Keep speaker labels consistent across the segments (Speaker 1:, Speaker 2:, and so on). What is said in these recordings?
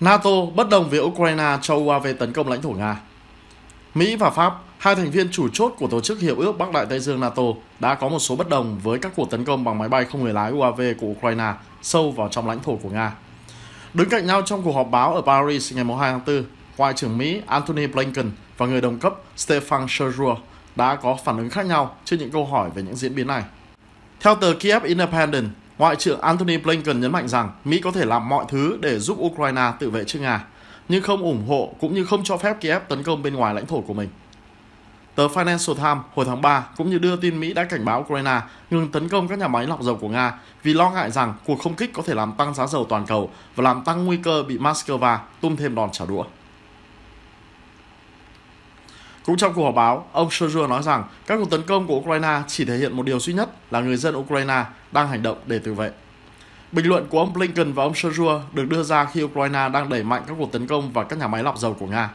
Speaker 1: NATO bất đồng với Ukraine cho UAV tấn công lãnh thổ Nga. Mỹ và Pháp, hai thành viên chủ chốt của Tổ chức Hiệp ước Bắc Đại Tây Dương NATO, đã có một số bất đồng với các cuộc tấn công bằng máy bay không người lái UAV của Ukraine sâu vào trong lãnh thổ của Nga. Đứng cạnh nhau trong cuộc họp báo ở Paris ngày 2 tháng 4, Ngoại trưởng Mỹ Antony Blinken và người đồng cấp Stefan Sjordur đã có phản ứng khác nhau trước những câu hỏi về những diễn biến này. Theo tờ Kiev Independent, Ngoại trưởng Antony Blinken nhấn mạnh rằng Mỹ có thể làm mọi thứ để giúp Ukraine tự vệ trước Nga, nhưng không ủng hộ cũng như không cho phép Kiev tấn công bên ngoài lãnh thổ của mình. Tờ Financial Times hồi tháng 3 cũng như đưa tin Mỹ đã cảnh báo Ukraine ngừng tấn công các nhà máy lọc dầu của Nga vì lo ngại rằng cuộc không kích có thể làm tăng giá dầu toàn cầu và làm tăng nguy cơ bị Moscow tung thêm đòn trả đũa. Cũng trong cuộc họp báo, ông Shoigu nói rằng các cuộc tấn công của Ukraine chỉ thể hiện một điều duy nhất là người dân Ukraine đang hành động để tự vệ. Bình luận của ông Blinken và ông Shoigu được đưa ra khi Ukraine đang đẩy mạnh các cuộc tấn công vào các nhà máy lọc dầu của Nga.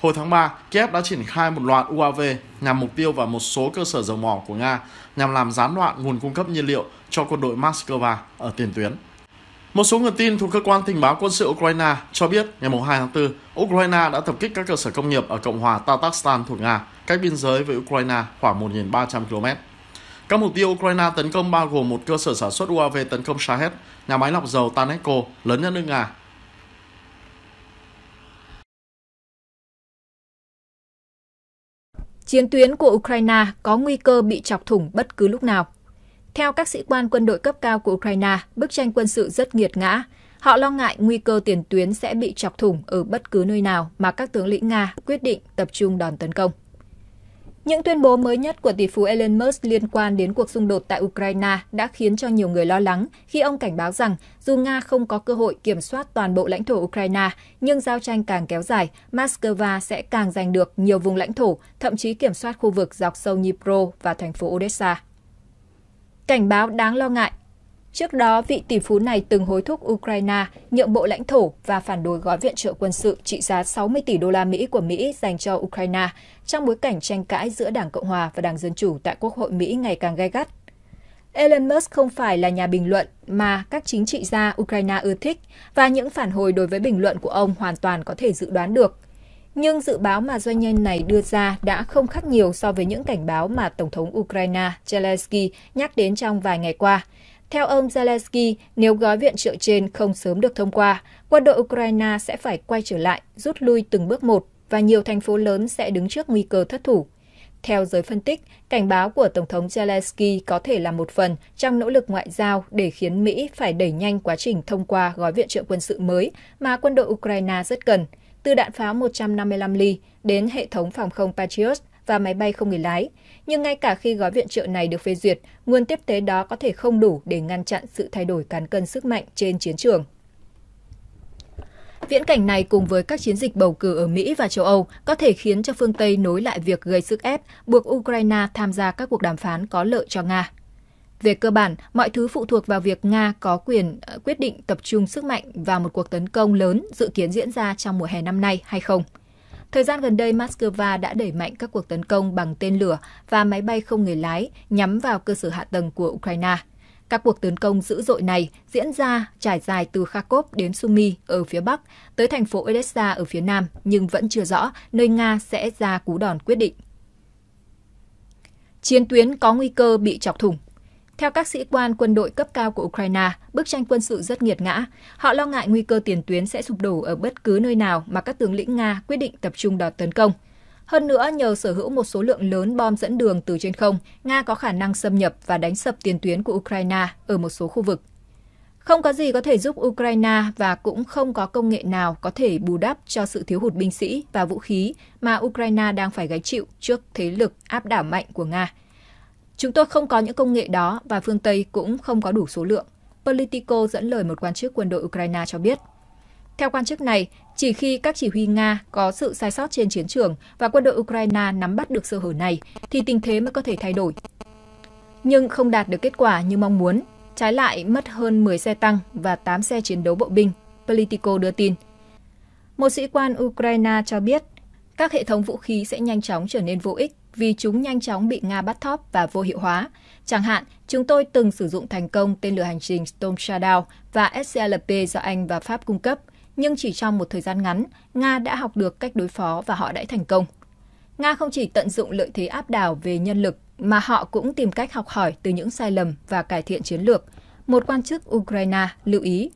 Speaker 1: Hồi tháng 3, Kiev đã triển khai một loạt UAV nhằm mục tiêu vào một số cơ sở dầu mỏ của Nga nhằm làm gián đoạn nguồn cung cấp nhiên liệu cho quân đội Moscow ở tiền tuyến. Một số nguồn tin thuộc cơ quan tình báo quân sự Ukraine cho biết ngày 2 tháng 4, Ukraine đã tập kích các cơ sở công nghiệp ở Cộng hòa Tatarstan thuộc Nga, cách biên giới với Ukraine khoảng 1.300 km. Các mục tiêu Ukraine tấn công bao gồm một cơ sở sản xuất UAV tấn công Shahed, nhà máy lọc dầu Taneco lớn nhất nước Nga,
Speaker 2: chiến tuyến của Ukraine có nguy cơ bị chọc thủng bất cứ lúc nào. Theo các sĩ quan quân đội cấp cao của Ukraine, bức tranh quân sự rất nghiệt ngã. Họ lo ngại nguy cơ tiền tuyến sẽ bị chọc thủng ở bất cứ nơi nào mà các tướng lĩnh Nga quyết định tập trung đòn tấn công. Những tuyên bố mới nhất của tỷ phú Elon Musk liên quan đến cuộc xung đột tại Ukraine đã khiến cho nhiều người lo lắng khi ông cảnh báo rằng dù Nga không có cơ hội kiểm soát toàn bộ lãnh thổ Ukraine, nhưng giao tranh càng kéo dài, Moscow sẽ càng giành được nhiều vùng lãnh thổ, thậm chí kiểm soát khu vực dọc sông Dnipro và thành phố Odessa. Cảnh báo đáng lo ngại. Trước đó, vị tỷ phú này từng hối thúc Ukraine nhượng bộ lãnh thổ và phản đối gói viện trợ quân sự trị giá 60 tỷ đô la Mỹ của Mỹ dành cho Ukraine trong bối cảnh tranh cãi giữa Đảng Cộng hòa và Đảng Dân chủ tại Quốc hội Mỹ ngày càng gay gắt. Elon Musk không phải là nhà bình luận mà các chính trị gia Ukraine ưa thích và những phản hồi đối với bình luận của ông hoàn toàn có thể dự đoán được nhưng dự báo mà doanh nhân này đưa ra đã không khác nhiều so với những cảnh báo mà Tổng thống Ukraine Zelensky nhắc đến trong vài ngày qua. Theo ông Zelensky, nếu gói viện trợ trên không sớm được thông qua, quân đội Ukraine sẽ phải quay trở lại, rút lui từng bước một và nhiều thành phố lớn sẽ đứng trước nguy cơ thất thủ. Theo giới phân tích, cảnh báo của Tổng thống Zelensky có thể là một phần trong nỗ lực ngoại giao để khiến Mỹ phải đẩy nhanh quá trình thông qua gói viện trợ quân sự mới mà quân đội Ukraine rất cần – từ đạn pháo 155 ly đến hệ thống phòng không Patriot và máy bay không người lái. Nhưng ngay cả khi gói viện trợ này được phê duyệt, nguồn tiếp tế đó có thể không đủ để ngăn chặn sự thay đổi cán cân sức mạnh trên chiến trường. Viễn cảnh này cùng với các chiến dịch bầu cử ở Mỹ và châu Âu có thể khiến cho phương Tây nối lại việc gây sức ép, buộc Ukraine tham gia các cuộc đàm phán có lợi cho Nga. Về cơ bản, mọi thứ phụ thuộc vào việc Nga có quyền ờ, quyết định tập trung sức mạnh vào một cuộc tấn công lớn dự kiến diễn ra trong mùa hè năm nay hay không. Thời gian gần đây, Moscow đã đẩy mạnh các cuộc tấn công bằng tên lửa và máy bay không người lái nhắm vào cơ sở hạ tầng của Ukraine. Các cuộc tấn công dữ dội này diễn ra trải dài từ Kharkov đến Sumy ở phía Bắc tới thành phố Odessa ở phía Nam, nhưng vẫn chưa rõ nơi Nga sẽ ra cú đòn quyết định. Chiến tuyến có nguy cơ bị chọc thủng theo các sĩ quan quân đội cấp cao của Ukraine, bức tranh quân sự rất nghiệt ngã. Họ lo ngại nguy cơ tiền tuyến sẽ sụp đổ ở bất cứ nơi nào mà các tướng lĩnh Nga quyết định tập trung đòn tấn công. Hơn nữa, nhờ sở hữu một số lượng lớn bom dẫn đường từ trên không, Nga có khả năng xâm nhập và đánh sập tiền tuyến của Ukraine ở một số khu vực. Không có gì có thể giúp Ukraine và cũng không có công nghệ nào có thể bù đắp cho sự thiếu hụt binh sĩ và vũ khí mà Ukraine đang phải gánh chịu trước thế lực áp đảo mạnh của Nga – Chúng tôi không có những công nghệ đó và phương Tây cũng không có đủ số lượng. Politico dẫn lời một quan chức quân đội Ukraine cho biết. Theo quan chức này, chỉ khi các chỉ huy Nga có sự sai sót trên chiến trường và quân đội Ukraine nắm bắt được sơ hở này, thì tình thế mới có thể thay đổi. Nhưng không đạt được kết quả như mong muốn, trái lại mất hơn 10 xe tăng và 8 xe chiến đấu bộ binh, Politico đưa tin. Một sĩ quan Ukraine cho biết, các hệ thống vũ khí sẽ nhanh chóng trở nên vô ích vì chúng nhanh chóng bị Nga bắt thóp và vô hiệu hóa. Chẳng hạn, chúng tôi từng sử dụng thành công tên lửa hành trình Storm Shadow và SCLP do Anh và Pháp cung cấp, nhưng chỉ trong một thời gian ngắn, Nga đã học được cách đối phó và họ đã thành công. Nga không chỉ tận dụng lợi thế áp đảo về nhân lực, mà họ cũng tìm cách học hỏi từ những sai lầm và cải thiện chiến lược. Một quan chức Ukraine lưu ý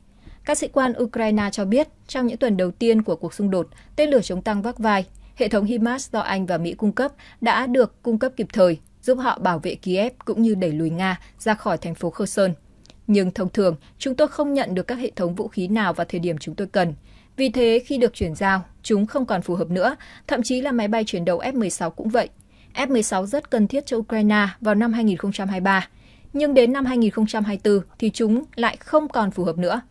Speaker 2: các sĩ quan Ukraine cho biết, trong những tuần đầu tiên của cuộc xung đột, tên lửa chống tăng vác vai Hệ thống HIMARS do Anh và Mỹ cung cấp đã được cung cấp kịp thời, giúp họ bảo vệ Kiev cũng như đẩy lùi Nga ra khỏi thành phố Kherson. Nhưng thông thường, chúng tôi không nhận được các hệ thống vũ khí nào vào thời điểm chúng tôi cần. Vì thế, khi được chuyển giao, chúng không còn phù hợp nữa, thậm chí là máy bay chiến đấu F-16 cũng vậy. F-16 rất cần thiết cho Ukraine vào năm 2023, nhưng đến năm 2024 thì chúng lại không còn phù hợp nữa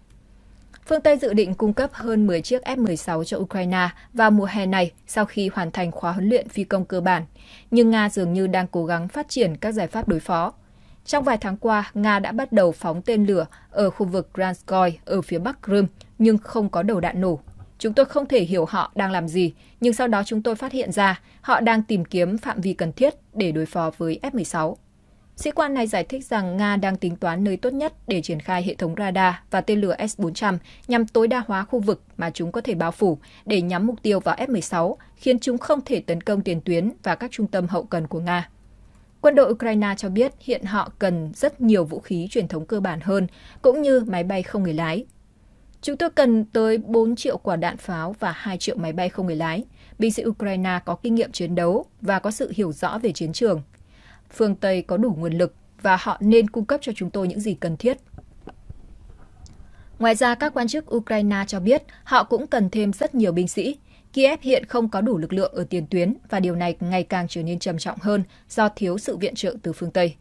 Speaker 2: phương Tây dự định cung cấp hơn 10 chiếc F-16 cho Ukraine vào mùa hè này sau khi hoàn thành khóa huấn luyện phi công cơ bản, nhưng Nga dường như đang cố gắng phát triển các giải pháp đối phó. Trong vài tháng qua, Nga đã bắt đầu phóng tên lửa ở khu vực Granskoy ở phía bắc Crimea, nhưng không có đầu đạn nổ. Chúng tôi không thể hiểu họ đang làm gì, nhưng sau đó chúng tôi phát hiện ra họ đang tìm kiếm phạm vi cần thiết để đối phó với F-16. Sĩ quan này giải thích rằng Nga đang tính toán nơi tốt nhất để triển khai hệ thống radar và tên lửa S-400 nhằm tối đa hóa khu vực mà chúng có thể bao phủ để nhắm mục tiêu vào F-16, khiến chúng không thể tấn công tiền tuyến và các trung tâm hậu cần của Nga. Quân đội Ukraine cho biết hiện họ cần rất nhiều vũ khí truyền thống cơ bản hơn, cũng như máy bay không người lái. Chúng tôi cần tới 4 triệu quả đạn pháo và 2 triệu máy bay không người lái. Binh sĩ Ukraine có kinh nghiệm chiến đấu và có sự hiểu rõ về chiến trường phương Tây có đủ nguồn lực và họ nên cung cấp cho chúng tôi những gì cần thiết. Ngoài ra, các quan chức Ukraine cho biết họ cũng cần thêm rất nhiều binh sĩ. Kiev hiện không có đủ lực lượng ở tiền tuyến và điều này ngày càng trở nên trầm trọng hơn do thiếu sự viện trợ từ phương Tây.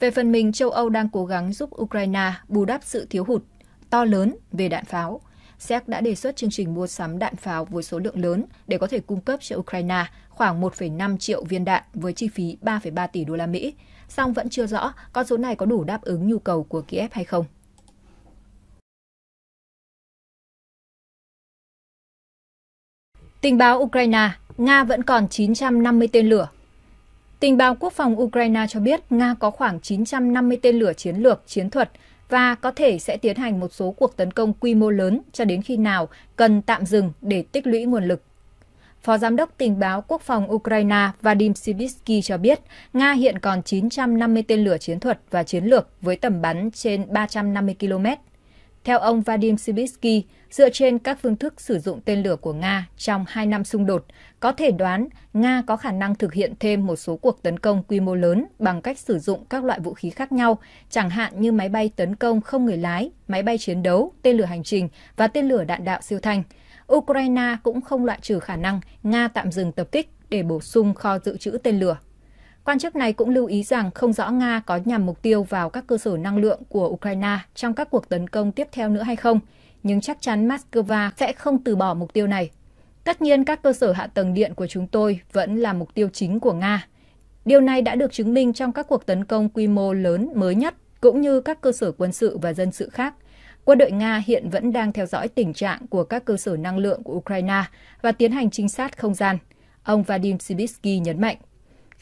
Speaker 2: Về phần mình, châu Âu đang cố gắng giúp Ukraine bù đắp sự thiếu hụt to lớn về đạn pháo – Séc đã đề xuất chương trình mua sắm đạn pháo với số lượng lớn để có thể cung cấp cho Ukraine khoảng 1,5 triệu viên đạn với chi phí 3,3 tỷ đô la Mỹ. Song vẫn chưa rõ con số này có đủ đáp ứng nhu cầu của Kiev hay không. Tình báo Ukraine, Nga vẫn còn 950 tên lửa. Tình báo quốc phòng Ukraine cho biết Nga có khoảng 950 tên lửa chiến lược, chiến thuật và có thể sẽ tiến hành một số cuộc tấn công quy mô lớn cho đến khi nào cần tạm dừng để tích lũy nguồn lực. Phó Giám đốc Tình báo Quốc phòng Ukraine Vadim Sibitsky cho biết, Nga hiện còn 950 tên lửa chiến thuật và chiến lược với tầm bắn trên 350 km. Theo ông Vadim Sibitsky, dựa trên các phương thức sử dụng tên lửa của Nga trong hai năm xung đột, có thể đoán Nga có khả năng thực hiện thêm một số cuộc tấn công quy mô lớn bằng cách sử dụng các loại vũ khí khác nhau, chẳng hạn như máy bay tấn công không người lái, máy bay chiến đấu, tên lửa hành trình và tên lửa đạn đạo siêu thanh. Ukraine cũng không loại trừ khả năng Nga tạm dừng tập kích để bổ sung kho dự trữ tên lửa. Quan chức này cũng lưu ý rằng không rõ Nga có nhằm mục tiêu vào các cơ sở năng lượng của Ukraine trong các cuộc tấn công tiếp theo nữa hay không, nhưng chắc chắn Moscow sẽ không từ bỏ mục tiêu này. Tất nhiên các cơ sở hạ tầng điện của chúng tôi vẫn là mục tiêu chính của Nga. Điều này đã được chứng minh trong các cuộc tấn công quy mô lớn mới nhất, cũng như các cơ sở quân sự và dân sự khác. Quân đội Nga hiện vẫn đang theo dõi tình trạng của các cơ sở năng lượng của Ukraine và tiến hành trinh sát không gian, ông Vadim Sibitsky nhấn mạnh.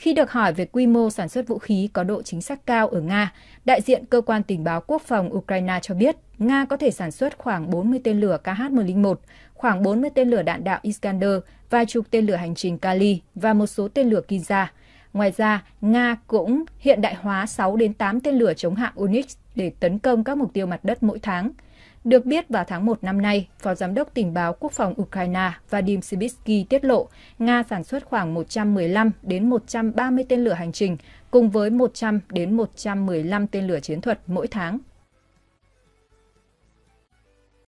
Speaker 2: Khi được hỏi về quy mô sản xuất vũ khí có độ chính xác cao ở Nga, đại diện Cơ quan Tình báo Quốc phòng Ukraine cho biết Nga có thể sản xuất khoảng 40 tên lửa KH-101, khoảng 40 tên lửa đạn đạo Iskander, vài chục tên lửa hành trình Kali và một số tên lửa Kinza. Ngoài ra, Nga cũng hiện đại hóa 6 đến 8 tên lửa chống hạm Onyx để tấn công các mục tiêu mặt đất mỗi tháng – được biết, vào tháng 1 năm nay, Phó Giám đốc Tình báo Quốc phòng Ukraine Vadim Sibitsky tiết lộ Nga sản xuất khoảng 115 đến 130 tên lửa hành trình, cùng với 100 đến 115 tên lửa chiến thuật mỗi tháng